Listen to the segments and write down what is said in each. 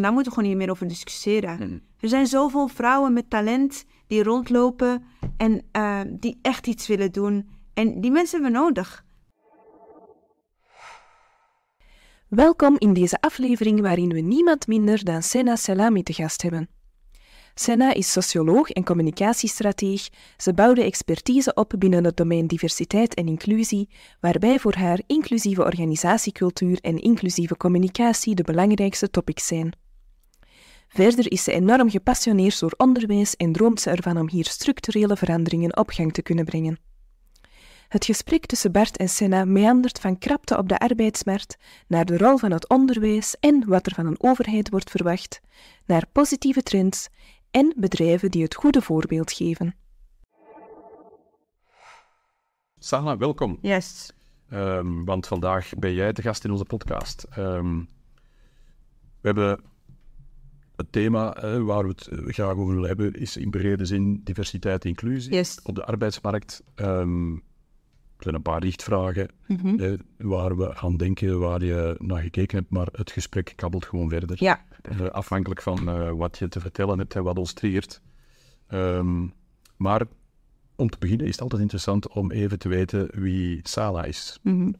daar moeten we gewoon niet meer over discussiëren. Mm-hmm. Er zijn zoveel vrouwen met talent die rondlopen en eh, die echt iets willen doen. En die mensen hebben we nodig. Welkom in deze aflevering waarin we niemand minder dan Sena Salami te gast hebben. Senna is socioloog en communicatiestrateeg. Ze bouwde expertise op binnen het domein diversiteit en inclusie, waarbij voor haar inclusieve organisatiecultuur en inclusieve communicatie de belangrijkste topics zijn. Verder is ze enorm gepassioneerd door onderwijs en droomt ze ervan om hier structurele veranderingen op gang te kunnen brengen. Het gesprek tussen Bart en Senna meandert van krapte op de arbeidsmarkt naar de rol van het onderwijs en wat er van een overheid wordt verwacht, naar positieve trends en bedrijven die het goede voorbeeld geven. Sana, welkom. Yes. Ehm, want vandaag ben jij de gast in onze podcast. Ehm, we hebben het thema waar we het eh, graag over willen hebben is in brede zin diversiteit en inclusie op de arbeidsmarkt. Ehm, er zijn een paar richtvragen mhm. waar we aan denken, waar je naar gekeken hebt, maar het gesprek kabbelt gewoon verder. Ja. Eh, afhankelijk van eh, wat je te vertellen hebt en wat ons triggert. Ehm, maar om te beginnen is het altijd interessant om even te weten wie Sala is. Mhm.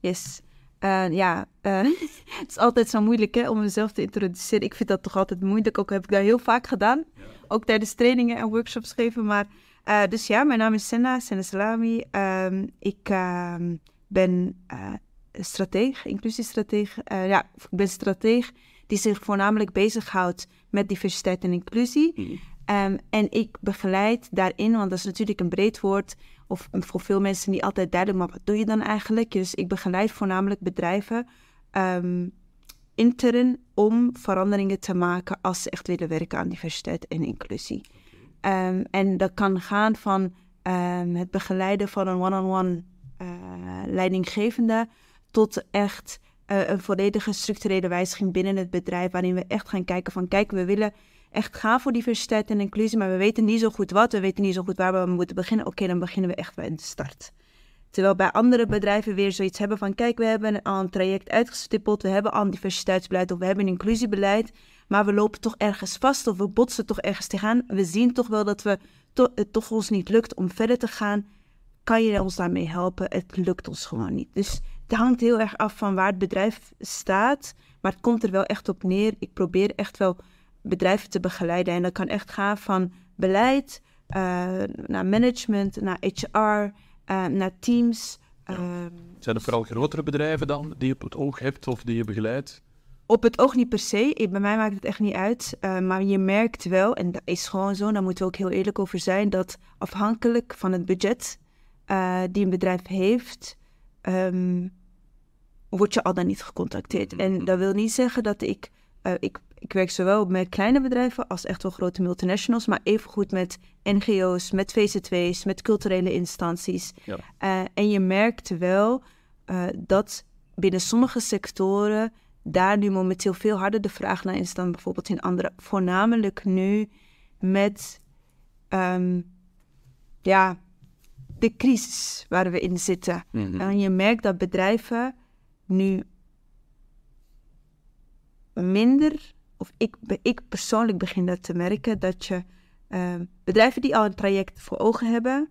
Yes. Eh, ja, eh, het is altijd zo moeilijk hè, om mezelf te introduceren. Ik vind dat toch altijd moeilijk. Ook heb ik dat heel vaak gedaan. Ook tijdens trainingen en workshops geven. Maar, eh, dus ja, mijn naam is Senna, Senna Salami. Ehm, ik ehm, ben strateeg, inclusiestrateeg. ja, ik ben strateeg die zich voornamelijk bezighoudt met diversiteit en inclusie. Mhm. Ehm, en ik begeleid daarin, want dat is natuurlijk een breed woord, of voor veel mensen niet altijd duidelijk, maar wat doe je dan eigenlijk? Dus ik begeleid voornamelijk bedrijven ehm, intern om veranderingen te maken als ze echt willen werken aan diversiteit en inclusie. Ehm, en dat kan gaan van ehm, het begeleiden van een one-on-one eh, leidinggevende tot echt eh, een volledige structurele wijziging binnen het bedrijf, waarin we echt gaan kijken van kijk, we willen echt gaan voor diversiteit en inclusie, maar we weten niet zo goed wat, we weten niet zo goed waar we moeten beginnen. Oké, dan beginnen we echt bij de start. Terwijl bij andere bedrijven weer zoiets hebben van: kijk, we hebben al een traject uitgestippeld, we hebben al een diversiteitsbeleid of we hebben een inclusiebeleid, maar we lopen toch ergens vast of we botsen toch ergens tegenaan. We zien toch wel dat we het toch ons niet lukt om verder te gaan. Kan je ons daarmee helpen? Het lukt ons gewoon niet. Dus het hangt heel erg af van waar het bedrijf staat, maar het komt er wel echt op neer. Ik probeer echt wel bedrijven te begeleiden. En dat kan echt gaan van beleid eh, naar management, naar HR, eh, naar teams. Ehm, zijn er vooral grotere bedrijven dan die je op het oog hebt of die je begeleidt? Op het oog niet per se. bij mij maakt het echt niet uit. Eh, maar je merkt wel, en dat is gewoon zo, daar moeten we ook heel eerlijk over zijn, dat afhankelijk van het budget die een bedrijf heeft, um, word je al dan niet gecontacteerd. Mm-hmm. En dat wil niet zeggen dat ik. ik ik werk zowel met kleine bedrijven als echt wel grote multinationals, maar evengoed met NGO's, met VZW's, met culturele instanties. Eh, en je merkt wel eh, dat binnen sommige sectoren daar nu momenteel veel harder de vraag naar is dan bijvoorbeeld in andere. Voornamelijk nu met ehm, ja, de crisis waar we in zitten. Mhm. En je merkt dat bedrijven nu minder of ik, ik persoonlijk begin dat te merken, dat je ehm, bedrijven die al een traject voor ogen hebben,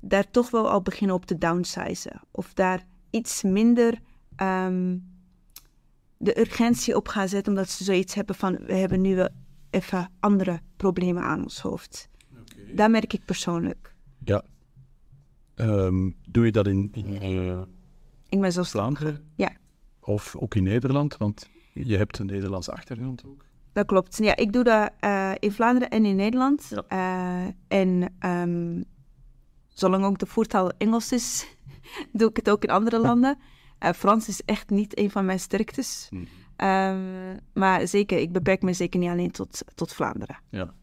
daar toch wel al beginnen op te downsizen. Of daar iets minder ehm, de urgentie op gaan zetten, omdat ze zoiets hebben van we hebben nu wel even andere problemen aan ons hoofd. Dat merk ik persoonlijk. Ja. Ehm, doe je dat in, in eh, ik ben zelfs Vlaanderen? Ja. Of ook in Nederland? Want je hebt een Nederlandse achtergrond ook. Dat klopt. Ja, ik doe dat eh, in Vlaanderen en in Nederland. Eh, en ehm, zolang ook de voertaal Engels is, doe ik het ook in andere landen. Eh, Frans is echt niet een van mijn sterktes. Mhm. Ehm, maar zeker, ik beperk me zeker niet alleen tot, tot Vlaanderen. Ja.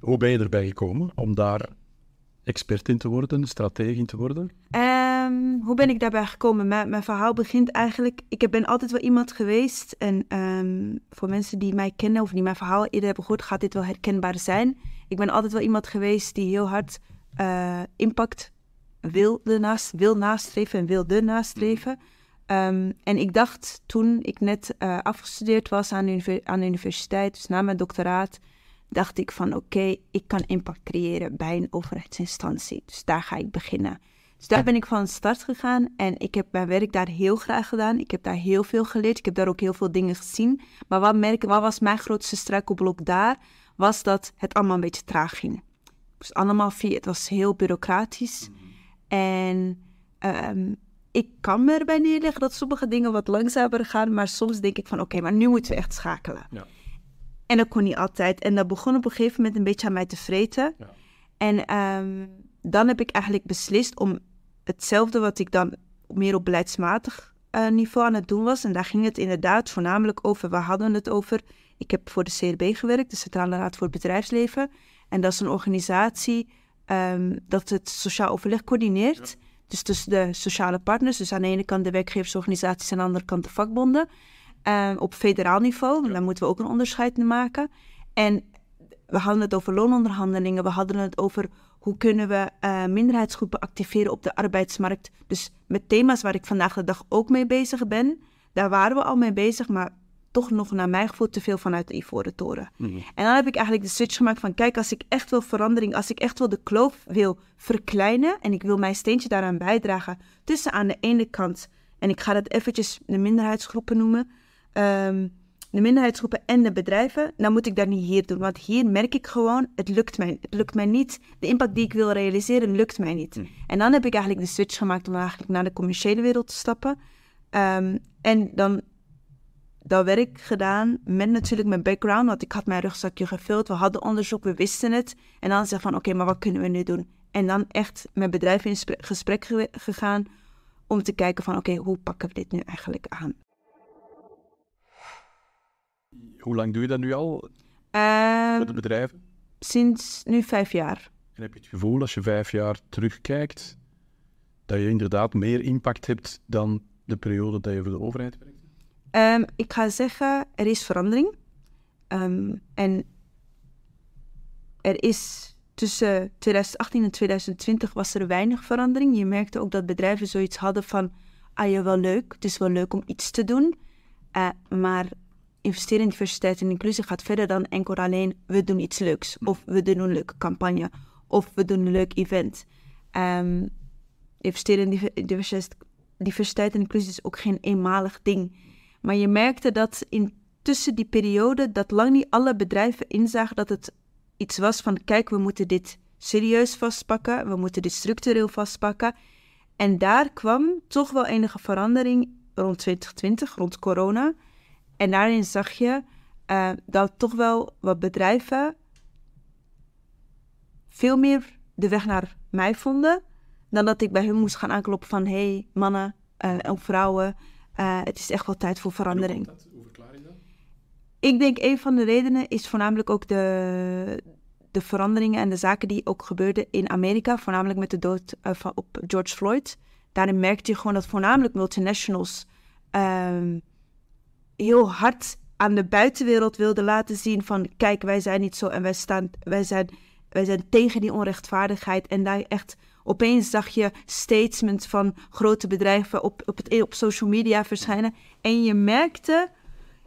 Hoe ben je erbij gekomen om daar expert in te worden, strateg in te worden? Ehm, hoe ben ik daarbij gekomen? Mijn, mijn, verhaal begint eigenlijk. Ik ben altijd wel iemand geweest. En ehm, voor mensen die mij kennen of die mijn verhaal eerder hebben gehoord, gaat dit wel herkenbaar zijn. Ik ben altijd wel iemand geweest die heel hard eh, impact wilde naast, wil nastreven en wilde nastreven. Um, en ik dacht toen ik net eh, afgestudeerd was aan de, aan de, universiteit, dus na mijn doctoraat, dacht ik van oké, ik kan impact creëren bij een overheidsinstantie. Dus daar ga ik beginnen. Dus daar ben ik van start gegaan en ik heb mijn werk daar heel graag gedaan. Ik heb daar heel veel geleerd. Ik heb daar ook heel veel dingen gezien. Maar wat, merk, wat was mijn grootste struikelblok daar? Was dat het allemaal een beetje traag ging. Dus allemaal via, het was heel bureaucratisch. En ehm, ik kan me erbij neerleggen dat sommige dingen wat langzamer gaan. Maar soms denk ik van oké, maar nu moeten we echt schakelen. Ja. En dat kon niet altijd. En dat begon op een gegeven moment een beetje aan mij te vreten. Ja. En ehm, dan heb ik eigenlijk beslist om hetzelfde wat ik dan meer op beleidsmatig eh, niveau aan het doen was. En daar ging het inderdaad voornamelijk over. We hadden het over. Ik heb voor de CRB gewerkt, de Centrale Raad voor het Bedrijfsleven. En dat is een organisatie um, dat het sociaal overleg coördineert. Dus tussen de sociale partners, dus aan de ene kant de werkgeversorganisaties en aan de andere kant de vakbonden. Ehm, op federaal niveau, ja. daar moeten we ook een onderscheid in maken. En we hadden het over loononderhandelingen, we hadden het over hoe kunnen we eh, minderheidsgroepen activeren op de arbeidsmarkt? Dus met thema's waar ik vandaag de dag ook mee bezig ben. Daar waren we al mee bezig, maar toch nog naar mijn gevoel te veel vanuit de Ivoren Toren. Mhm. En dan heb ik eigenlijk de switch gemaakt van... kijk, als ik echt wil verandering, als ik echt wil de kloof wil verkleinen... en ik wil mijn steentje daaraan bijdragen... tussen aan de ene kant, en ik ga dat eventjes de minderheidsgroepen noemen... Ehm, de minderheidsgroepen en de bedrijven, dan moet ik dat niet hier doen. Want hier merk ik gewoon, het lukt mij, het lukt mij niet. De impact die ik wil realiseren, lukt mij niet. Hmm. En dan heb ik eigenlijk de switch gemaakt om eigenlijk naar de commerciële wereld te stappen. Ehm, en dan dat werk gedaan met natuurlijk mijn background, want ik had mijn rugzakje gevuld, we hadden onderzoek, we wisten het. En dan zeg van, oké, maar wat kunnen we nu doen? En dan echt met bedrijven in gesprek gegaan om te kijken van, oké, hoe pakken we dit nu eigenlijk aan? Hoe lang doe je dat nu al uh, met het bedrijf? Sinds nu vijf jaar. En heb je het gevoel, als je vijf jaar terugkijkt, dat je inderdaad meer impact hebt dan de periode dat je voor de overheid werkte? Ehm, ik ga zeggen, er is verandering. Ehm, en er is tussen 2018 en 2020 was er weinig verandering. Je merkte ook dat bedrijven zoiets hadden van, ah ja, wel leuk, het is wel leuk om iets te doen. Eh, maar investeren in diversiteit en inclusie gaat verder dan enkel alleen we doen iets leuks. Of we doen een leuke campagne. Of we doen een leuk event. Ehm, investeren in diversiteit, diversiteit en inclusie is ook geen eenmalig ding. Maar je merkte dat in tussen die periode dat lang niet alle bedrijven inzagen dat het iets was van kijk, we moeten dit serieus vastpakken, we moeten dit structureel vastpakken. En daar kwam toch wel enige verandering rond 2020, rond corona. En daarin zag je eh, dat toch wel wat bedrijven veel meer de weg naar mij vonden. Dan dat ik bij hun moest gaan aankloppen van hé hey, mannen eh, en vrouwen, eh, het is echt wel tijd voor verandering. Hoe, je Ik denk een van de redenen is voornamelijk ook de, de veranderingen en de zaken die ook gebeurden in Amerika, voornamelijk met de dood van, op George Floyd. Daarin merkte je gewoon dat voornamelijk multinationals ehm, heel hard aan de buitenwereld wilde laten zien van kijk, wij zijn niet zo en wij, staan, wij, zijn, wij zijn tegen die onrechtvaardigheid. En daar echt opeens zag je statements van grote bedrijven op, op, het, op social media verschijnen. En je merkte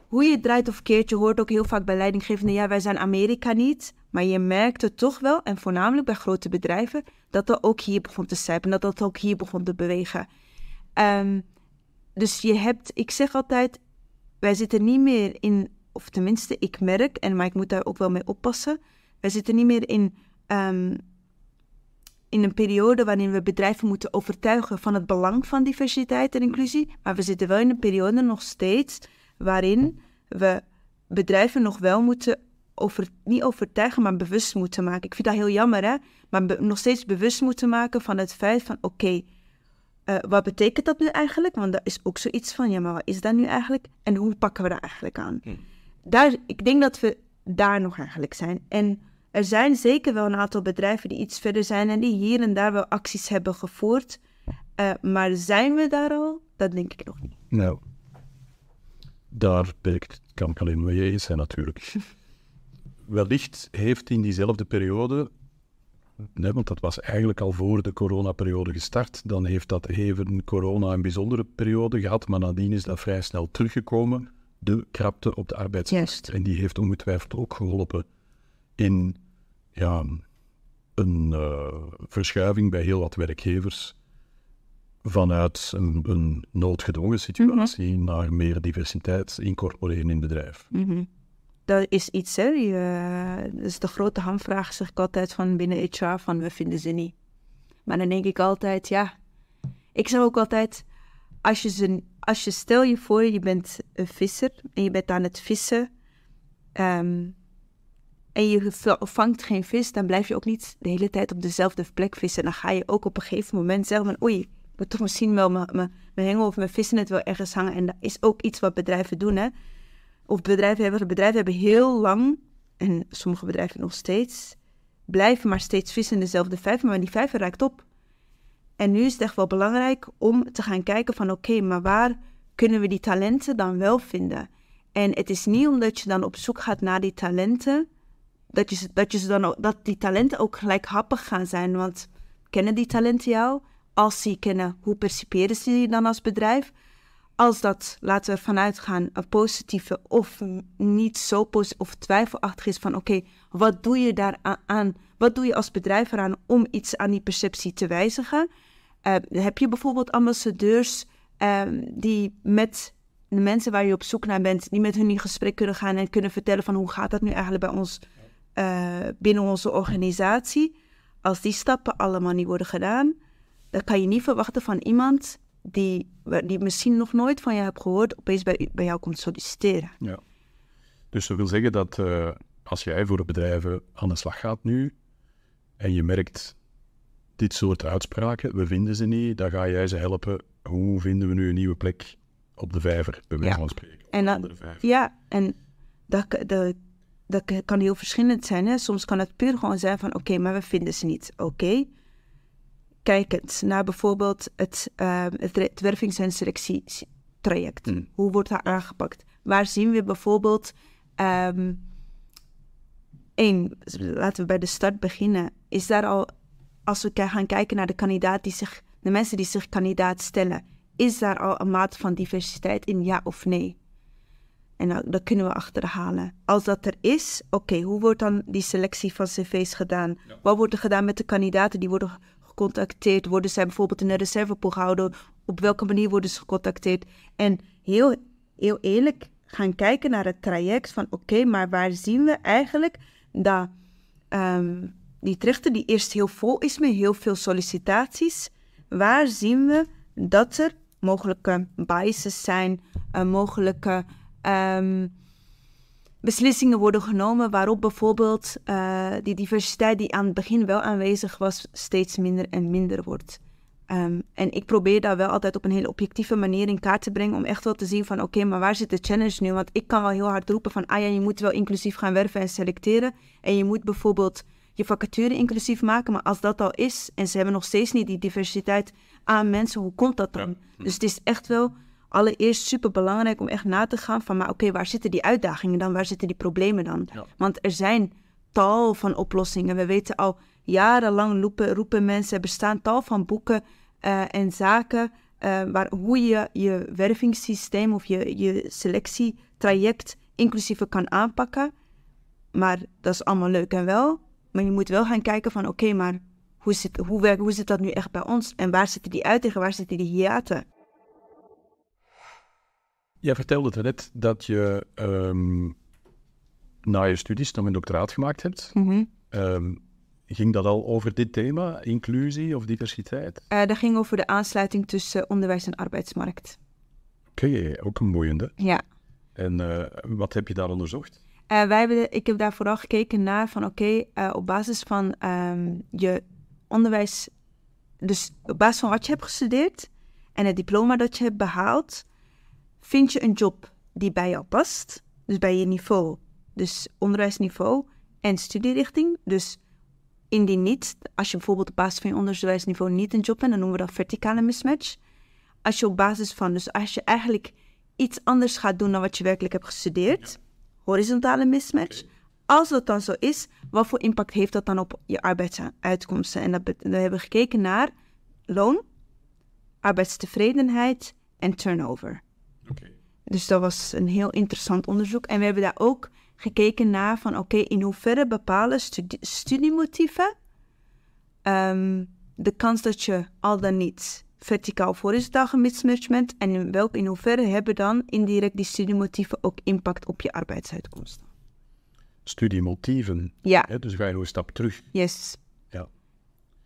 hoe je draait of keert. Je hoort ook heel vaak bij leidinggevenden, ja, wij zijn Amerika niet. Maar je merkte toch wel, en voornamelijk bij grote bedrijven, dat dat ook hier begon te sijpen. Dat dat ook hier begon te bewegen. Ehm, dus je hebt, ik zeg altijd, wij zitten niet meer in, of tenminste, ik merk, en, maar ik moet daar ook wel mee oppassen. Wij zitten niet meer in, ehm, in een periode waarin we bedrijven moeten overtuigen van het belang van diversiteit en inclusie. Maar we zitten wel in een periode nog steeds waarin we bedrijven nog wel moeten over, niet overtuigen, maar bewust moeten maken. Ik vind dat heel jammer, hè? Maar nog steeds bewust moeten maken van het feit van oké, eh, wat betekent dat nu eigenlijk? Want daar is ook zoiets van, ja, maar wat is dat nu eigenlijk? En hoe pakken we dat eigenlijk aan? Hmm. Daar, ik denk dat we daar nog eigenlijk zijn. En er zijn zeker wel een aantal bedrijven die iets verder zijn en die hier en daar wel acties hebben gevoerd. Eh, maar zijn we daar al? Dat denk ik nog niet. Nou, daar kan ik alleen mee eens zijn natuurlijk. Wellicht heeft in diezelfde periode Nee, want dat was eigenlijk al voor de coronaperiode gestart. Dan heeft dat even corona een bijzondere periode gehad, maar nadien is dat vrij snel teruggekomen. De krapte op de arbeidsmarkt. En die heeft ongetwijfeld ook geholpen in ja, een eh, verschuiving bij heel wat werkgevers vanuit een, een noodgedwongen situatie mhm. naar meer diversiteit incorporeren in het bedrijf. Mhm dat is iets, hè. Je, dus de grote hamvraag zeg ik altijd van binnen HR, van we vinden ze niet. Maar dan denk ik altijd, ja. Ik zeg ook altijd, als je, ze, als je stel je voor, je bent een visser en je bent aan het vissen. Ehm, en je vangt geen vis, dan blijf je ook niet de hele tijd op dezelfde plek vissen. Dan ga je ook op een gegeven moment zeggen van, oei, ik moet toch misschien wel mijn hengel of mijn vissen net wel ergens hangen. En dat is ook iets wat bedrijven doen, hè of hebben. bedrijven hebben heel lang, en sommige bedrijven nog steeds, blijven maar steeds vissen in dezelfde vijver, maar die vijver raakt op. En nu is het echt wel belangrijk om te gaan kijken van oké, maar waar kunnen we die talenten dan wel vinden? En het is niet omdat je dan op zoek gaat naar die talenten, dat, je, dat, je ze dan, ook, dat die talenten ook gelijk happig gaan zijn. Want kennen die talenten jou? Als ze je kennen, hoe perciperen ze die dan als bedrijf? als dat, laten we vanuit gaan, een positieve of niet zo positief of twijfelachtig is van oké, wat doe je daar aan? Wat doe je als bedrijf eraan om iets aan die perceptie te wijzigen? Eh, heb je bijvoorbeeld ambassadeurs ehm, die met de mensen waar je op zoek naar bent, die met hun in gesprek kunnen gaan en kunnen vertellen van hoe gaat dat nu eigenlijk bij ons uh, binnen onze organisatie? Als die stappen allemaal niet worden gedaan, dan kan je niet verwachten van iemand die, die misschien nog nooit van je hebt gehoord, opeens bij, bij jou komt solliciteren. Ja. Dus dat wil zeggen dat eh, als jij voor bedrijven aan de slag gaat nu en je merkt dit soort uitspraken, we vinden ze niet, dan ga jij ze helpen. Hoe vinden we nu een nieuwe plek op de vijver, bij wijze ja. En dat, ja, en dat, dat kan heel verschillend zijn. Hè. Soms kan het puur gewoon zijn van, oké, maar we vinden ze niet. Oké, kijkend naar bijvoorbeeld het, uh, het wervings- en selectietraject. Hmm. Hoe wordt dat aangepakt? Waar zien we bijvoorbeeld, um, één, laten we bij de start beginnen, is daar al, als we gaan kijken naar de kandidaat die zich, de mensen die zich kandidaat stellen, is daar al een mate van diversiteit in, ja of nee? En dat, dat kunnen we achterhalen. Als dat er is, oké, hoe wordt dan die selectie van cv's gedaan? Wat wordt er gedaan met de kandidaten die worden gecontacteerd? Worden zij bijvoorbeeld in een reservepool gehouden? Op welke manier worden ze gecontacteerd? En heel, heel eerlijk gaan kijken naar het traject van oké, maar waar zien we eigenlijk dat ehm, die trechter die eerst heel vol is met heel veel sollicitaties, waar zien we dat er mogelijke biases zijn, eh, mogelijke... Ehm, beslissingen worden genomen waarop bijvoorbeeld eh, die diversiteit die aan het begin wel aanwezig was, steeds minder en minder wordt. Ehm, en ik probeer daar wel altijd op een hele objectieve manier in kaart te brengen om echt wel te zien van oké, maar waar zit de challenge nu? Want ik kan wel heel hard roepen van ah ja, je moet wel inclusief gaan werven en selecteren. En je moet bijvoorbeeld je vacature inclusief maken. Maar als dat al is en ze hebben nog steeds niet die diversiteit aan mensen, hoe komt dat dan? Dus het is echt wel allereerst super belangrijk om echt na te gaan van, maar oké, waar zitten die uitdagingen dan? Waar zitten die problemen dan? Want er zijn tal van oplossingen. We weten al jarenlang roepen, roepen mensen, er bestaan tal van boeken eh, en zaken eh, waar hoe je je wervingssysteem of je, je selectietraject inclusiever kan aanpakken. Maar dat is allemaal leuk en wel. Maar je moet wel gaan kijken van oké, maar hoe zit, hoe, werkt, hoe zit dat nu echt bij ons? En waar zitten die uitdagingen, waar zitten die hiaten? Jij vertelde het net dat je ehm, na je studies nog een doctoraat gemaakt hebt. Mhm. Ehm, ging dat al over dit thema, inclusie of diversiteit? Uh, dat ging over de aansluiting tussen onderwijs en arbeidsmarkt. Oké, ook een boeiende. Ja. En eh, wat heb je daar onderzocht? Eh, wij hebben, ik heb daar vooral gekeken naar van oké, op basis van ehm, je onderwijs, dus op basis van wat je hebt gestudeerd en het diploma dat je hebt behaald, Vind je een job die bij jou past, dus bij je niveau, dus onderwijsniveau en studierichting. Dus indien niet, als je bijvoorbeeld op basis van je onderwijsniveau niet een job bent, dan noemen we dat verticale mismatch. Als je op basis van, dus als je eigenlijk iets anders gaat doen dan wat je werkelijk hebt gestudeerd, horizontale mismatch. Als dat dan zo is, wat voor impact heeft dat dan op je arbeidsuitkomsten? En dat we hebben gekeken naar loon, arbeidstevredenheid en turnover. Dus dat was een heel interessant onderzoek. En we hebben daar ook gekeken naar van oké, in hoeverre bepalen studiemotieven ehm, de kans dat je al dan niet verticaal of horizontaal gemismanagement en in in hoeverre hebben dan indirect die studiemotieven ook impact op je arbeidsuitkomsten. Studiemotieven. Ja. dus ga je nog een stap terug. Yes. Ja.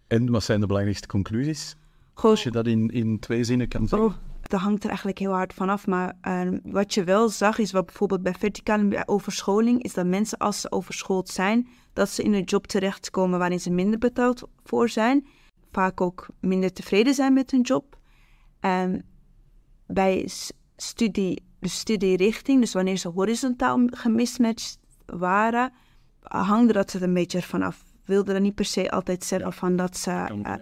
En wat zijn de belangrijkste conclusies? Goh. Als je dat in, in twee zinnen kan zeggen. Oh dat hangt er eigenlijk heel hard vanaf. Maar ehm, wat je wel zag, is wat bijvoorbeeld bij verticale overscholing, is dat mensen als ze overschoold zijn, dat ze in een job terechtkomen waarin ze minder betaald voor zijn. Vaak ook minder tevreden zijn met hun job. Um, bij studie, de studierichting, dus wanneer ze horizontaal gemismatched waren, hangde dat er een beetje vanaf. Wilde er niet per se altijd zeggen van dat ze. Eh,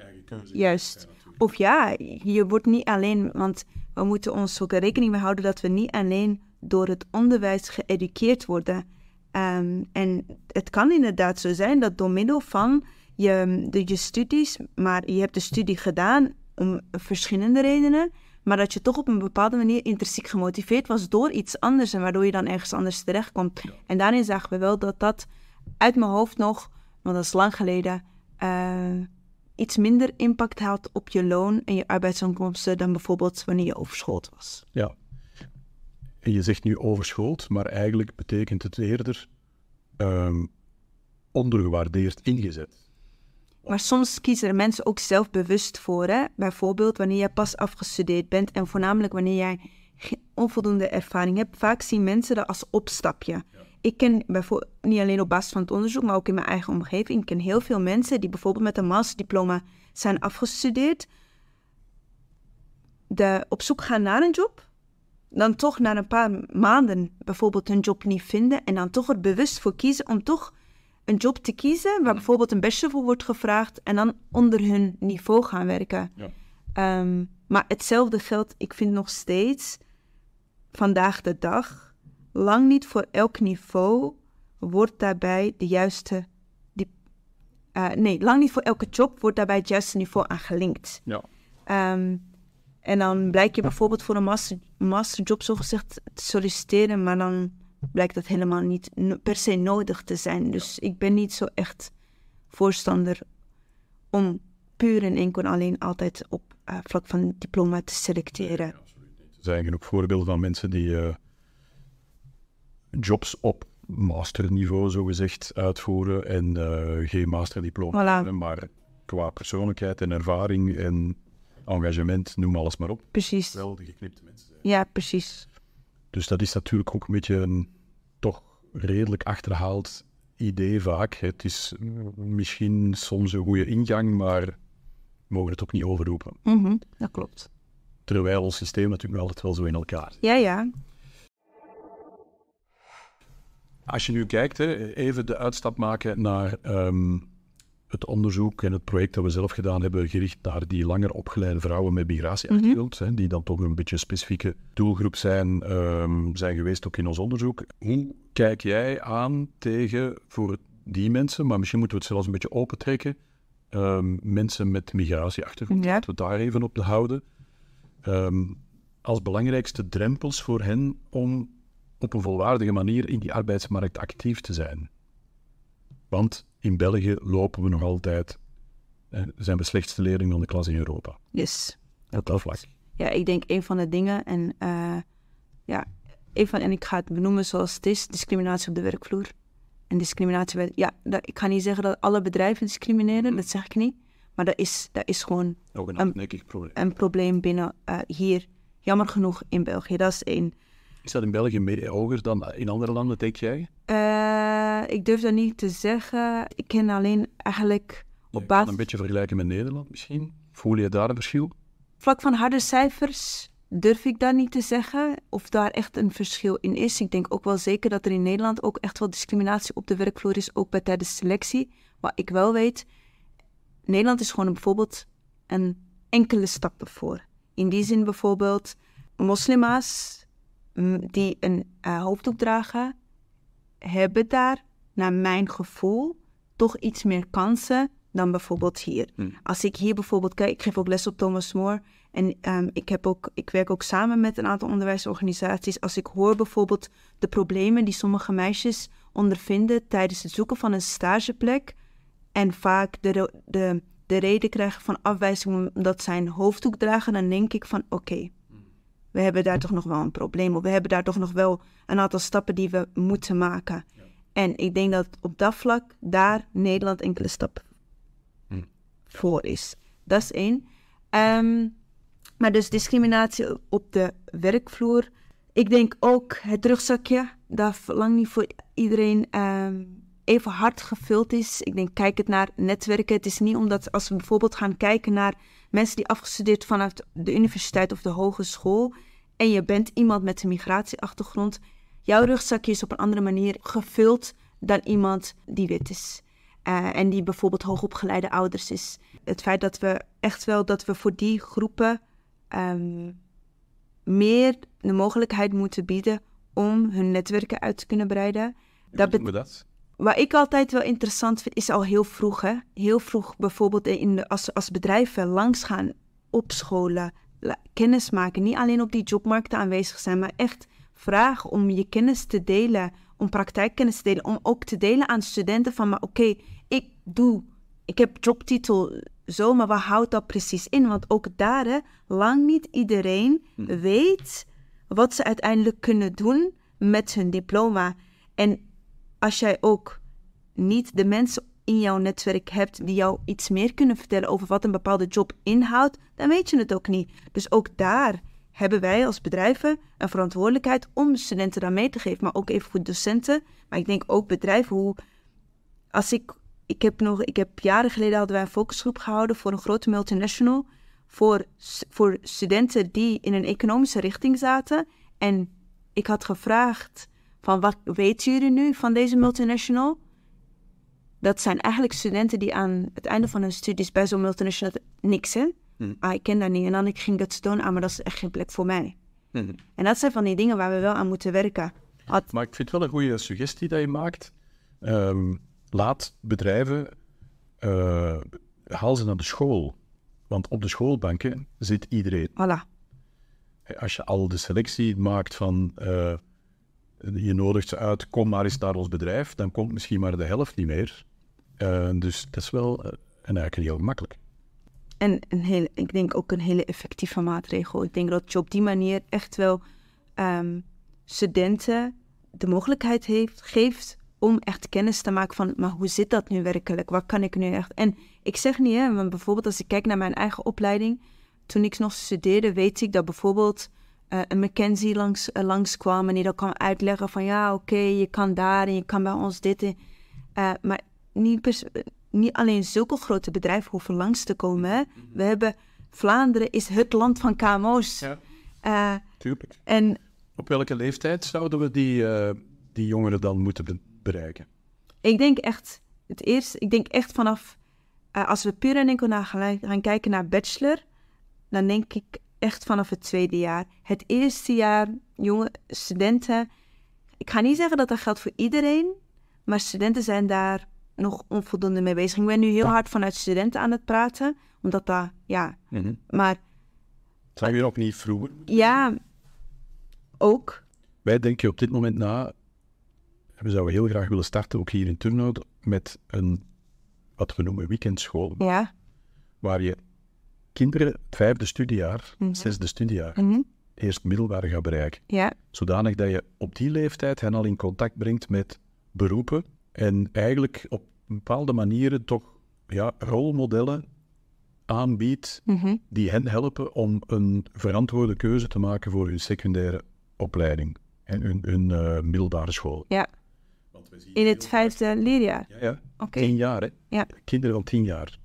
juist. Of ja, je wordt niet alleen, want we moeten ons ook rekening mee houden dat we niet alleen door het onderwijs geëduceerd worden. Ehm, en het kan inderdaad zo zijn dat door middel van je, de, je studies, maar je hebt de studie gedaan om verschillende redenen, maar dat je toch op een bepaalde manier intrinsiek gemotiveerd was door iets anders en waardoor je dan ergens anders terechtkomt. En daarin zagen we wel dat dat uit mijn hoofd nog, want dat is lang geleden, eh, iets minder impact had op je loon en je arbeidsinkomsten dan bijvoorbeeld wanneer je overschoold was. Ja. En je zegt nu overschoold, maar eigenlijk betekent het eerder ehm, ondergewaardeerd ingezet. Maar soms kiezen er mensen ook zelf bewust voor. Hè? Bijvoorbeeld wanneer jij pas afgestudeerd bent en voornamelijk wanneer jij onvoldoende ervaring hebt. Vaak zien mensen dat als opstapje. Ik ken bijvoorbeeld, niet alleen op basis van het onderzoek, maar ook in mijn eigen omgeving, ik ken heel veel mensen die bijvoorbeeld met een masterdiploma zijn afgestudeerd, de, op zoek gaan naar een job, dan toch na een paar maanden bijvoorbeeld hun job niet vinden en dan toch er bewust voor kiezen om toch een job te kiezen waar bijvoorbeeld een bestje voor wordt gevraagd en dan onder hun niveau gaan werken. Ja. Ehm, maar hetzelfde geldt, ik vind nog steeds vandaag de dag Lang niet voor elk niveau wordt daarbij de juiste. Die, eh, nee, lang niet voor elke job wordt daarbij het juiste niveau aan gelinkt. Ja. Ehm, en dan blijkt je bijvoorbeeld voor een masterjob zogezegd te solliciteren, maar dan blijkt dat helemaal niet per se nodig te zijn. Dus ik ben niet zo echt voorstander om puur en enkel alleen altijd op eh, vlak van diploma te selecteren. absoluut niet. Er zijn ook voorbeelden van mensen die eh, jobs op masterniveau, zogezegd, uitvoeren en eh, geen masterdiploma. Voilà. Maar qua persoonlijkheid en ervaring en engagement, noem alles maar op. Precies. Wel de geknipte mensen. Ja, precies. Dus dat is natuurlijk ook een beetje een toch redelijk achterhaald idee vaak. Het is misschien soms een goede ingang, maar we mogen het ook niet overroepen. Mhm, dat klopt. Terwijl ons systeem natuurlijk nog altijd wel zo in elkaar zit. Ja, ja. Als je nu kijkt, hè, even de uitstap maken naar ehm, het onderzoek en het project dat we zelf gedaan hebben, gericht naar die langer opgeleide vrouwen met migratieachtergrond, mhm. die dan toch een beetje een specifieke doelgroep zijn, ehm, zijn geweest ook in ons onderzoek. Hoe kijk jij aan tegen voor die mensen, maar misschien moeten we het zelfs een beetje opentrekken, um, mensen met migratieachtergrond, ja. dat we daar even op te houden, als belangrijkste drempels voor hen om op een volwaardige manier in die arbeidsmarkt actief te zijn. Want in België lopen we nog altijd, eh, zijn we slechtste leerling van de klas in Europa. Yes. Op dat vlak. Ja, ik denk een van de dingen, en, eh, ja, een van, en ik ga het benoemen zoals het is, discriminatie op de werkvloer. En discriminatie, ja, dat, ik ga niet zeggen dat alle bedrijven discrimineren, dat zeg ik niet. Maar dat is, dat is gewoon een, een, probleem. een probleem binnen eh, hier, jammer genoeg in België. Dat is één. Is dat in België meer hoger dan in andere landen, denk jij? Eh, ik durf dat niet te zeggen. Ik ken alleen eigenlijk op basis... Kan een beetje vergelijken met Nederland misschien? Voel je daar een verschil? Vlak van harde cijfers durf ik dat niet te zeggen. Of daar echt een verschil in is. Ik denk ook wel zeker dat er in Nederland ook echt wel discriminatie op de werkvloer is. Ook bij tijdens selectie. Wat ik wel weet, Nederland is gewoon bijvoorbeeld een enkele stap ervoor. In die zin bijvoorbeeld moslima's die een eh, hoofddoek dragen, hebben daar, naar mijn gevoel, toch iets meer kansen dan bijvoorbeeld hier. Hm. Als ik hier bijvoorbeeld kijk, ik geef ook les op Thomas Moore en ehm, ik, heb ook, ik werk ook samen met een aantal onderwijsorganisaties. Als ik hoor bijvoorbeeld de problemen die sommige meisjes ondervinden tijdens het zoeken van een stageplek en vaak de, de, de reden krijgen van afwijzing omdat zij een hoofddoek dragen, dan denk ik van oké, we hebben daar toch nog wel een probleem op. We hebben daar toch nog wel een aantal stappen die we moeten maken. En ik denk dat op dat vlak daar Nederland enkele stap hm. voor is. Dat is één. Ehm, maar dus discriminatie op de werkvloer. Ik denk ook het rugzakje, dat lang niet voor iedereen ehm, even hard gevuld is. Ik denk, kijk het naar netwerken. Het is niet omdat als we bijvoorbeeld gaan kijken naar mensen die afgestudeerd vanuit de universiteit of de hogeschool en je bent iemand met een migratieachtergrond, jouw rugzakje is op een andere manier gevuld dan iemand die wit is. Eh, en die bijvoorbeeld hoogopgeleide ouders is. Het feit dat we echt wel dat we voor die groepen ehm, meer de mogelijkheid moeten bieden om hun netwerken uit te kunnen breiden. Hoe dat doen we dat? Wat ik altijd wel interessant vind, is al heel vroeg. Hè? Heel vroeg bijvoorbeeld in de, als, als bedrijven langs gaan op scholen, kennis maken. Niet alleen op die jobmarkten aanwezig zijn, maar echt vragen om je kennis te delen, om praktijkkennis te delen, om ook te delen aan studenten van, maar oké, ik doe, ik heb jobtitel zo, maar wat houdt dat precies in? Want ook daar, hè, lang niet iedereen hm. weet wat ze uiteindelijk kunnen doen met hun diploma. En als jij ook niet de mensen in jouw netwerk hebt die jou iets meer kunnen vertellen over wat een bepaalde job inhoudt, dan weet je het ook niet. Dus ook daar hebben wij als bedrijven een verantwoordelijkheid om studenten dan mee te geven, maar ook even voor docenten. Maar ik denk ook bedrijven hoe als ik ik heb nog ik heb jaren geleden hadden wij een focusgroep gehouden voor een grote multinational voor, voor studenten die in een economische richting zaten en ik had gevraagd van wat weten jullie nu van deze multinational? Dat zijn eigenlijk studenten die aan het einde van hun studies bij zo'n multinational niks hè. Hmm. Ah, ik ken dat niet. En dan ik ging dat doen, ah, maar dat is echt geen plek voor mij. Hmm. En dat zijn van die dingen waar we wel aan moeten werken. Maar ik vind het wel een goede suggestie dat je maakt. Ehm, laat bedrijven, eh, haal ze naar de school. Want op de schoolbanken zit iedereen. Voilà. Als je al de selectie maakt van eh, je nodigt ze uit, kom maar eens naar ons bedrijf, dan komt misschien maar de helft niet meer. Eh, dus dat is wel eh, en eigenlijk heel makkelijk. En een hele, ik denk ook een hele effectieve maatregel. Ik denk dat je op die manier echt wel ehm, studenten de mogelijkheid heeft, geeft om echt kennis te maken van, maar hoe zit dat nu werkelijk? Wat kan ik nu echt? En ik zeg niet, hè, want bijvoorbeeld als ik kijk naar mijn eigen opleiding, toen ik nog studeerde, weet ik dat bijvoorbeeld eh, een Mackenzie langs, uh, eh, langskwam en die dan kan uitleggen van ja, oké, je kan daar en je kan bij ons dit. En, eh, maar niet, niet alleen zulke grote bedrijven hoeven langs te komen. Mhm. We hebben Vlaanderen is het land van KMO's. Ja. Tuurlijk. En, Op welke leeftijd zouden we die, die jongeren dan moeten bereiken? Ik denk echt, het eerste, ik denk echt vanaf, als we puur en enkel naar gaan kijken naar bachelor, dan denk ik echt vanaf het tweede jaar. Het eerste jaar, jonge studenten. Ik ga niet zeggen dat dat geldt voor iedereen, maar studenten zijn daar nog onvoldoende mee bezig. Ik ben nu heel hard vanuit studenten aan het praten, omdat dat, ja. Mhm. Maar. Zijn we ook niet vroeger? Ja, ook. Wij denken op dit moment na. We zouden heel graag willen starten, ook hier in Turnhout, met een wat we noemen weekendschool. Ja. Waar je kinderen het vijfde studiejaar, mhm. zesde studiejaar, mhm. eerst middelbaar gaan bereiken. Ja. Zodanig dat je op die leeftijd hen al in contact brengt met beroepen en eigenlijk op bepaalde manieren toch ja, rolmodellen aanbiedt mhm. die hen helpen om een verantwoorde keuze te maken voor hun secundaire opleiding en hun, eh, middelbare school. Ja. in het vijfde leerjaar? Ja, ja. tien jaar. Hè? Ja. Kinderen van tien jaar.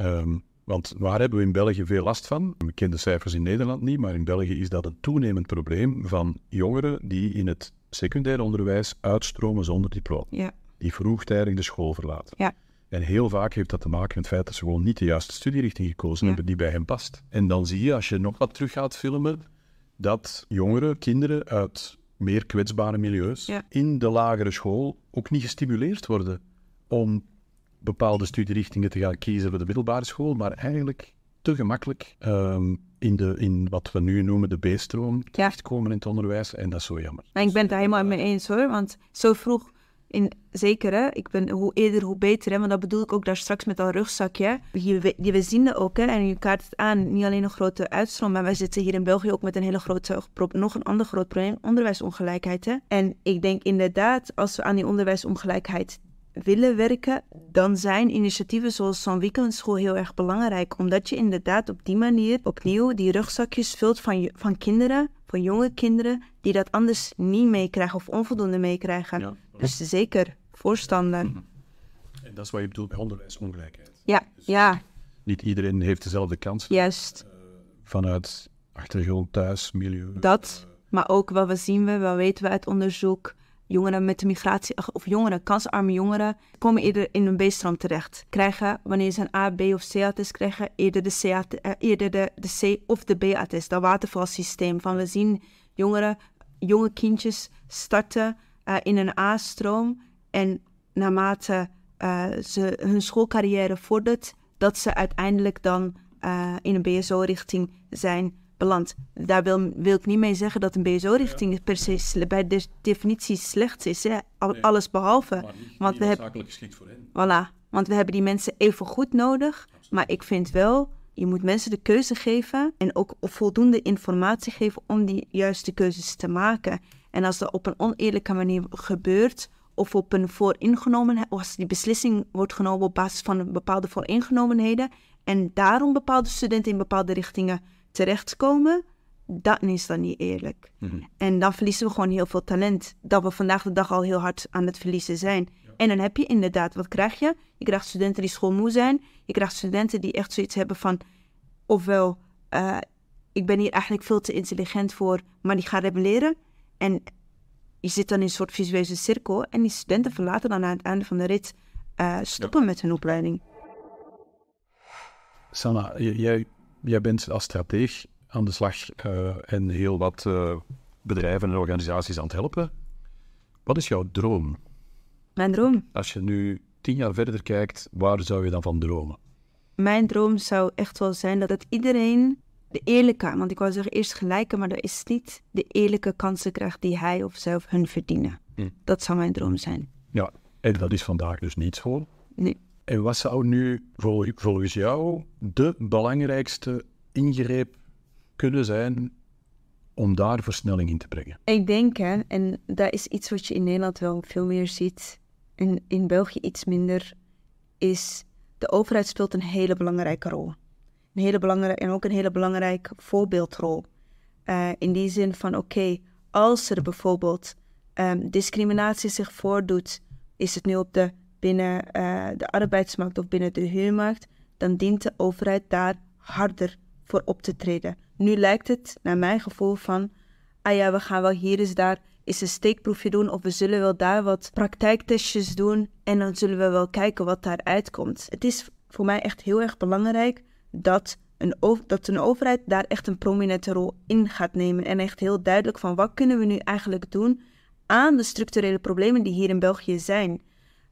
Um, want waar hebben we in België veel last van? We kennen de cijfers in Nederland niet, maar in België is dat een toenemend probleem van jongeren die in het secundair onderwijs uitstromen zonder diploma. Ja. Die vroegtijdig de school verlaten. Ja. En heel vaak heeft dat te maken met het feit dat ze gewoon niet de juiste studierichting gekozen hebben die bij hen past. En dan zie je, als je nog wat terug gaat filmen, dat jongeren, kinderen uit meer kwetsbare milieus in de lagere school ook niet gestimuleerd worden om bepaalde studierichtingen te gaan kiezen voor de middelbare school, maar eigenlijk te gemakkelijk ehm, in, de, in wat we nu noemen de B-stroom terechtkomen komen in het onderwijs. En dat is zo jammer. ik ben het daar helemaal mee eens hoor, want zo vroeg, in, zeker hè, ik ben hoe eerder hoe beter hè, want dat bedoel ik ook daar straks met dat rugzakje. we, we zien dat ook hè, en je kaart het aan, niet alleen een grote uitstroom, maar wij zitten hier in België ook met een hele grote, nog een ander groot probleem, onderwijsongelijkheid hè. En ik denk inderdaad, als we aan die onderwijsongelijkheid willen werken, dan zijn initiatieven zoals zo'n weekendschool heel erg belangrijk. Omdat je inderdaad op die manier opnieuw die rugzakjes vult van, van kinderen, van jonge kinderen, die dat anders niet meekrijgen of onvoldoende meekrijgen. Dus zeker voorstander. Mhm. En dat is wat je bedoelt bij onderwijsongelijkheid. Ja, dus ja. Niet iedereen heeft dezelfde kansen. Eh, Juist. vanuit achtergrond, thuis, milieu. Dat, eh, maar ook wat we zien, we, wat weten we uit onderzoek jongeren met een migratie, of jongeren, kansarme jongeren, komen eerder in een B-stroom terecht. Krijgen, wanneer ze een A, B of C-attest krijgen, eerder de, C eh, eerder de, de C of de B-attest. Dat watervalsysteem van we zien jongeren, jonge kindjes starten eh, in een A-stroom en naarmate uh, ze hun schoolcarrière vordert, dat ze uiteindelijk dan in een BSO-richting zijn beland. Daar wil, wil, ik niet mee zeggen dat een BSO-richting per se bij de definitie slecht is, hè? alles behalve. want we hebben geschikt voor hen. Voilà, want we hebben die mensen even goed nodig. Maar ik vind wel, je moet mensen de keuze geven en ook voldoende informatie geven om die juiste keuzes te maken. En als dat op een oneerlijke manier gebeurt, of op een vooringenomen, of als die beslissing wordt genomen op basis van bepaalde vooringenomenheden en daarom bepaalde studenten in bepaalde richtingen terechtkomen, dat is dan niet eerlijk. Mhm. En dan verliezen we gewoon heel veel talent, dat we vandaag de dag al heel hard aan het verliezen zijn. En dan heb je inderdaad, wat krijg je? Je krijgt studenten die schoolmoe zijn, je krijgt studenten die echt zoiets hebben van, ofwel, eh, ik ben hier eigenlijk veel te intelligent voor, maar die gaan rebelleren. En je zit dan in een soort visuele cirkel en die studenten verlaten dan aan het einde van de rit eh, stoppen met hun opleiding. Sanna, jij jij bent als strateeg aan de slag eh, en heel wat eh, bedrijven en organisaties aan het helpen. Wat is jouw droom? Mijn droom? Als je nu tien jaar verder kijkt, waar zou je dan van dromen? Mijn droom zou echt wel zijn dat het iedereen de eerlijke, want ik wou zeggen eerst gelijke, maar dat is niet de eerlijke kansen krijgt die hij of zelf hun verdienen. Hm. Dat zou mijn droom zijn. Ja, en dat is vandaag dus niet zo. Nee. En wat zou nu volgens jou de belangrijkste ingreep kunnen zijn om daar versnelling in te brengen? Ik denk, hè, en dat is iets wat je in Nederland wel veel meer ziet en in België iets minder, is de overheid speelt een hele belangrijke rol. Een hele belangrijke, en ook een hele belangrijke voorbeeldrol. Eh, in die zin van, oké, als er bijvoorbeeld ehm, discriminatie zich voordoet, is het nu op de binnen eh, de arbeidsmarkt of binnen de huurmarkt, dan dient de overheid daar harder voor op te treden. Nu lijkt het, naar mijn gevoel, van, ah ja, we gaan wel hier eens daar eens een steekproefje doen of we zullen wel daar wat praktijktestjes doen en dan zullen we wel kijken wat daaruit komt. Het is voor mij echt heel erg belangrijk dat een, dat een overheid daar echt een prominente rol in gaat nemen en echt heel duidelijk van wat kunnen we nu eigenlijk doen aan de structurele problemen die hier in België zijn.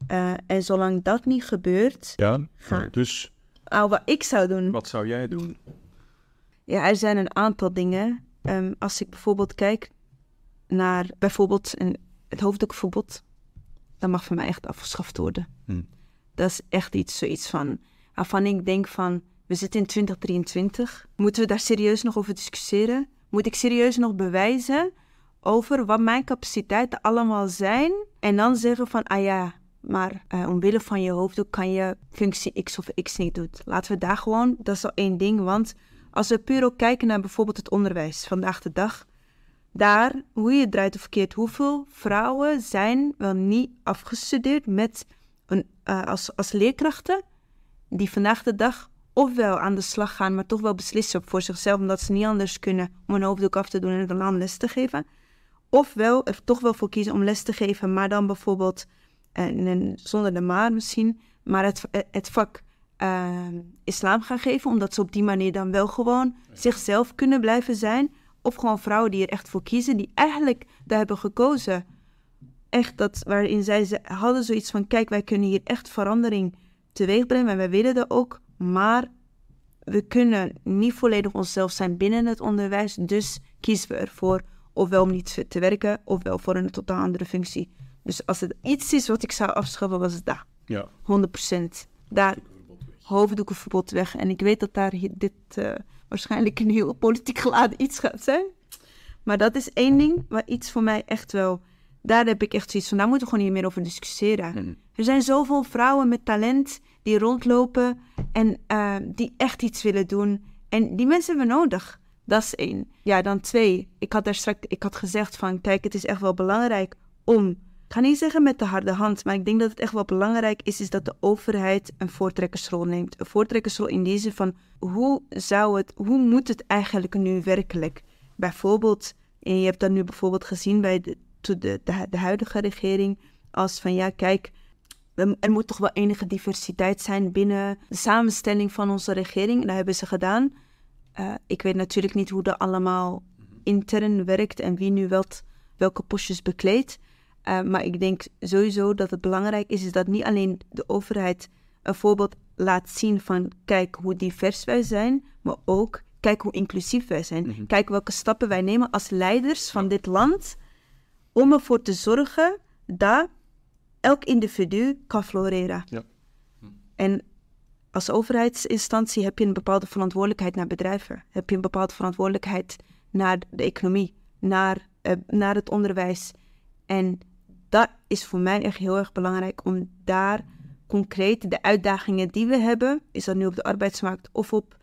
Eh, en zolang dat niet gebeurt. Ja, nou, dus. Al ah, wat ik zou doen. Wat zou jij doen? Ja, er zijn een aantal dingen. Ehm, als ik bijvoorbeeld kijk naar bijvoorbeeld een, het hoofddoekverbod, dat mag van mij echt afgeschaft worden. Hm. Dat is echt iets, zoiets van, waarvan ik denk van, we zitten in 2023, moeten we daar serieus nog over discussiëren? Moet ik serieus nog bewijzen over wat mijn capaciteiten allemaal zijn? En dan zeggen van, ah ja, maar eh, omwille van je hoofddoek kan je functie x of x niet doen. Laten we daar gewoon, dat is al één ding, want als we puur ook kijken naar bijvoorbeeld het onderwijs vandaag de dag, daar, hoe je draait of verkeerd, hoeveel vrouwen zijn wel niet afgestudeerd met een, eh, als, als leerkrachten die vandaag de dag ofwel aan de slag gaan, maar toch wel beslissen voor zichzelf omdat ze niet anders kunnen om een hoofddoek af te doen en dan les te geven. Ofwel er toch wel voor kiezen om les te geven, maar dan bijvoorbeeld eh, en, zonder de maar misschien, maar het, eh, het vak ehm, islam gaan geven, omdat ze op die manier dan wel gewoon zichzelf kunnen blijven zijn. Of gewoon vrouwen die er echt voor kiezen, die eigenlijk daar hebben gekozen. Echt dat waarin zij ze, hadden zoiets van: kijk, wij kunnen hier echt verandering teweeg brengen en wij willen dat ook, maar we kunnen niet volledig onszelf zijn binnen het onderwijs, dus kiezen we ervoor ofwel om niet te werken, ofwel voor een totaal andere functie. Dus als het iets is wat ik zou afschaffen, was het daar, Ja. 100%. Daar hoofddoekenverbod weg. En ik weet dat daar dit eh, waarschijnlijk een heel politiek geladen iets gaat zijn. Maar dat is één ding waar iets voor mij echt wel. Daar heb ik echt zoiets van. Daar moeten we gewoon niet meer over discussiëren. Er zijn zoveel vrouwen met talent die rondlopen en eh, die echt iets willen doen. En die mensen hebben we nodig. Dat is één. Ja, dan twee. Ik had daar straks ik had gezegd van, kijk, het is echt wel belangrijk om ga niet zeggen met de harde hand, maar ik denk dat het echt wel belangrijk is, is dat de overheid een voortrekkersrol neemt. Een voortrekkersrol in deze van hoe zou het, hoe moet het eigenlijk nu werkelijk? Bijvoorbeeld, en je hebt dat nu bijvoorbeeld gezien bij de, de, de, huidige regering, als van ja, kijk, er moet toch wel enige diversiteit zijn binnen de samenstelling van onze regering. Dat hebben ze gedaan. Eh, ik weet natuurlijk niet hoe dat allemaal intern werkt en wie nu wat, welke postjes bekleedt. Eh, maar ik denk sowieso dat het belangrijk is, is dat niet alleen de overheid een voorbeeld laat zien van kijk hoe divers wij zijn, maar ook kijk hoe inclusief wij zijn. Mhm. Kijk welke stappen wij nemen als leiders van dit land om ervoor te zorgen dat elk individu kan floreren. Ja. En als overheidsinstantie heb je een bepaalde verantwoordelijkheid naar bedrijven, heb je een bepaalde verantwoordelijkheid naar de economie, naar, eh, naar het onderwijs. En dat is voor mij echt heel erg belangrijk om daar concreet de uitdagingen die we hebben, is dat nu op de arbeidsmarkt of op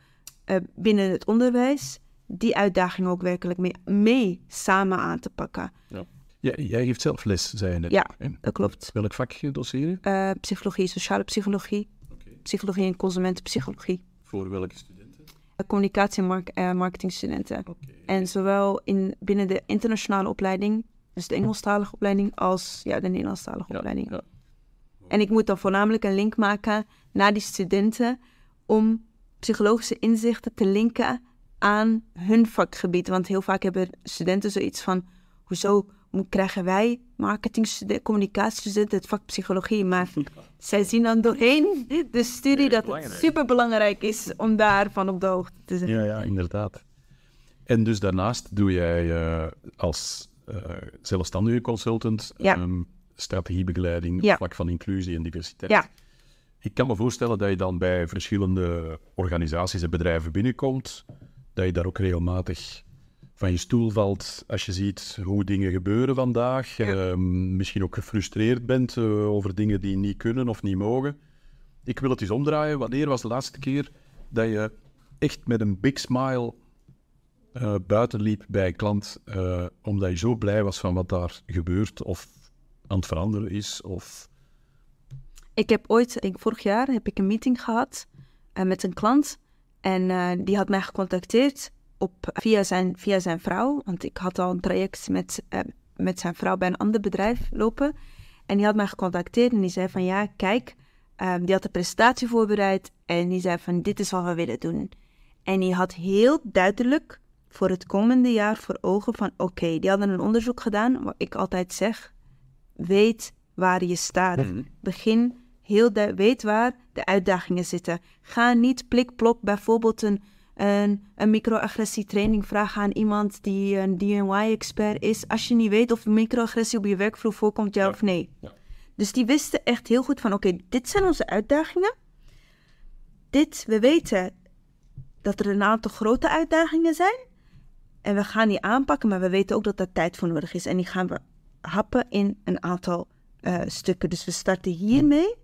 eh, binnen het onderwijs, die uitdagingen ook werkelijk mee, samen aan te pakken. Ja. Ja, jij geeft zelf les, zei je net. Ja, dat klopt. Welk vak doceren? uh, psychologie, sociale psychologie, psychologie en consumentenpsychologie. Voor welke studenten? Uh, communicatie- en eh, marketingstudenten. En zowel in, binnen de internationale opleiding dus de Engelstalige opleiding als ja, de Nederlandstalige opleiding. En ik moet dan voornamelijk een link maken naar die studenten om psychologische inzichten te linken aan hun vakgebied. Want heel vaak hebben studenten zoiets van: hoezo krijgen wij marketingstudenten, communicatiestudenten het vak psychologie? Maar zij zien dan doorheen de studie dat het superbelangrijk is om daarvan op de hoogte te zijn. Ja, ja, inderdaad. En dus daarnaast doe jij eh, als eh, zelfstandige consultant, ehm, strategiebegeleiding, ja. vlak van inclusie en diversiteit. Ja. Ik kan me voorstellen dat je dan bij verschillende organisaties en bedrijven binnenkomt, dat je daar ook regelmatig van je stoel valt als je ziet hoe dingen gebeuren vandaag. Ehm, misschien ook gefrustreerd bent eh, over dingen die niet kunnen of niet mogen. Ik wil het eens omdraaien. Wanneer was de laatste keer dat je echt met een big smile eh, buiten liep bij een klant eh, omdat hij zo blij was van wat daar gebeurt of aan het veranderen is? Of... Ik heb ooit, vorig jaar heb ik een meeting gehad eh, met een klant en die had mij gecontacteerd op, via, zijn, via zijn vrouw, want ik had al een traject met, met zijn vrouw bij een ander bedrijf lopen. En die had mij gecontacteerd en die zei van ja, kijk, die had de presentatie voorbereid en die zei van dit is wat we willen doen. En die had heel duidelijk voor het komende jaar voor ogen van oké, die hadden een onderzoek gedaan, wat ik altijd zeg, weet waar je staat. Mhm. Begin heel de, weet waar de uitdagingen zitten. Ga niet plikplok bijvoorbeeld een, een, microagressietraining vragen aan iemand die een DIY-expert is, als je niet weet of microagressie op je werkvloer voorkomt, ja, of nee. Dus die wisten echt heel goed van oké, dit zijn onze uitdagingen. Dit, we weten dat er een aantal grote uitdagingen zijn. En we gaan die aanpakken, maar we weten ook dat daar tijd voor nodig is. En die gaan we happen in een aantal eh, stukken. Dus we starten hiermee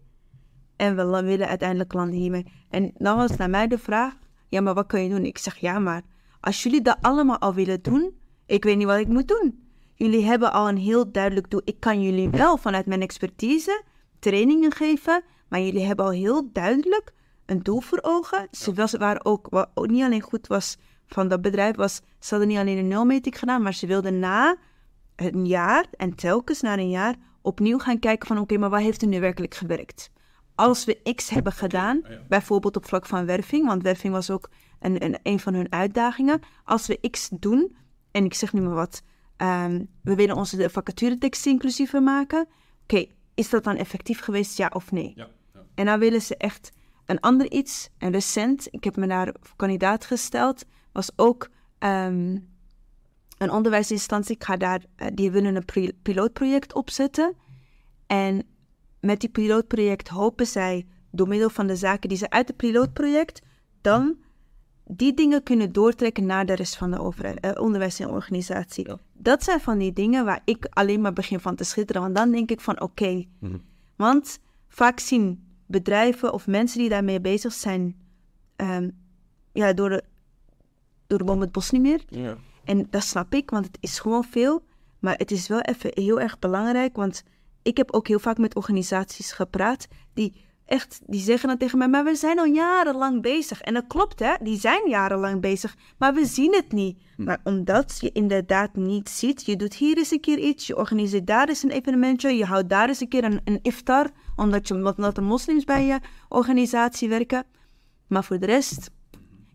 en we willen uiteindelijk landen hiermee. En dan was naar mij de vraag, ja, maar wat kun je doen? Ik zeg, ja, maar als jullie dat allemaal al willen doen, ik weet niet wat ik moet doen. Jullie hebben al een heel duidelijk doel. Ik kan jullie wel vanuit mijn expertise trainingen geven, maar jullie hebben al heel duidelijk een doel voor ogen. Ze waren ook, wat ook niet alleen goed was van dat bedrijf was, ze hadden niet alleen een nulmeting gedaan, maar ze wilden na een jaar en telkens na een jaar opnieuw gaan kijken van oké, maar wat heeft er nu werkelijk gewerkt? Als we X hebben gedaan, ah bijvoorbeeld op vlak van werving, want werving was ook een, een, van hun uitdagingen. Als we X doen, en ik zeg nu maar wat, ehm, we willen onze vacaturetekst inclusiever maken. Oké, is dat dan effectief geweest, ja of nee? Ja, En dan willen ze echt een ander iets, en recent. Ik heb me naar kandidaat gesteld was ook ehm, een onderwijsinstantie. Ik ga daar, eh, die willen een pilootproject opzetten. En met die pilootproject hopen zij door middel van de zaken die ze uit het pilootproject dan die dingen kunnen doortrekken naar de rest van de overheid, eh, onderwijs en organisatie. Dat zijn van die dingen waar ik alleen maar begin van te schitteren. Want dan denk ik van oké. Mhm. Want vaak zien bedrijven of mensen die daarmee bezig zijn, ehm, ja, door de doorbom het bos niet meer. Ja. En dat snap ik, want het is gewoon veel. Maar het is wel even heel erg belangrijk, want ik heb ook heel vaak met organisaties gepraat die echt, die zeggen dan tegen mij, maar we zijn al jarenlang bezig. En dat klopt, hè? Die zijn jarenlang bezig, maar we zien het niet. Hm. Maar omdat je inderdaad niet ziet, je doet hier eens een keer iets, je organiseert daar eens een evenementje, je houdt daar eens een keer een, iftar, omdat, je, omdat de moslims bij je organisatie werken. Maar voor de rest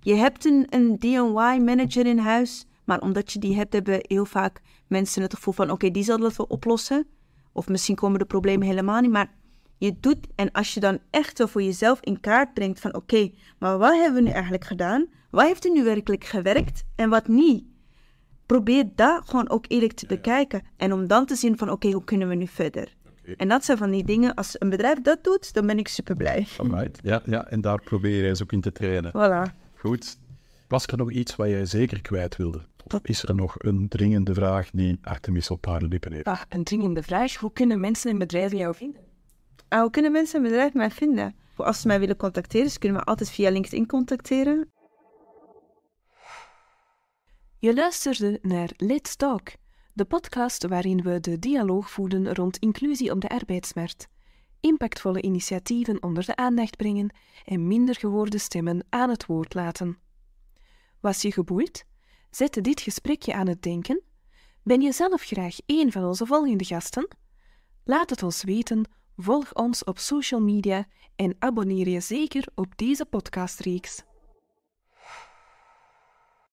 je hebt een, een DIY-manager in huis, maar omdat je die hebt, hebben heel vaak mensen het gevoel van: oké, die zal dat wel oplossen. Of misschien komen de problemen helemaal niet, maar je doet. En als je dan echt wel voor jezelf in kaart brengt van: oké, maar wat hebben we nu eigenlijk gedaan? Wat heeft er nu werkelijk gewerkt en wat niet? Probeer dat gewoon ook eerlijk te bekijken. En om dan te zien van: oké, hoe kunnen we nu verder? En dat zijn van die dingen, als een bedrijf dat doet, dan ben ik super blij. Right. Ja, ja, en daar probeer je eens ook in te trainen. Voilà. Goed. Was er nog iets wat jij zeker kwijt wilde? Of is er nog een dringende vraag die Artemis op haar lippen heeft? Ah, een dringende vraag. Hoe kunnen mensen en bedrijven jou vinden? Ah, hoe kunnen mensen en bedrijven mij vinden? Als ze mij willen contacteren, ze kunnen we altijd via LinkedIn contacteren. Je luisterde naar Let's Talk, de podcast waarin we de dialoog voeden rond inclusie op de arbeidsmarkt impactvolle initiatieven onder de aandacht brengen en minder gehoorde stemmen aan het woord laten. Was je geboeid? Zette dit gesprekje aan het denken? Ben je zelf graag één van onze volgende gasten? Laat het ons weten, volg ons op social media en abonneer je zeker op deze podcastreeks.